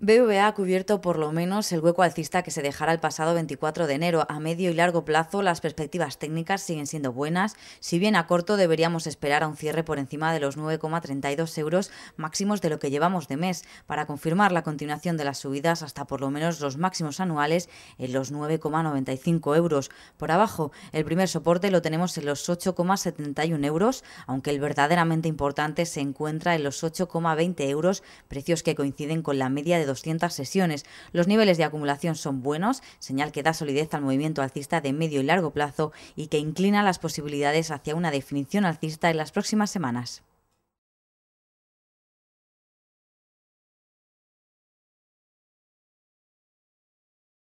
BBVA ha cubierto por lo menos el hueco alcista que se dejará el pasado 24 de enero. A medio y largo plazo las perspectivas técnicas siguen siendo buenas, si bien a corto deberíamos esperar a un cierre por encima de los 9,32 euros máximos de lo que llevamos de mes, para confirmar la continuación de las subidas hasta por lo menos los máximos anuales en los 9,95 euros. Por abajo, el primer soporte lo tenemos en los 8,71 euros, aunque el verdaderamente importante se encuentra en los 8,20 euros, precios que coinciden con la media de 200 sesiones. Los niveles de acumulación son buenos, señal que da solidez al movimiento alcista de medio y largo plazo y que inclina las posibilidades hacia una definición alcista en las próximas semanas.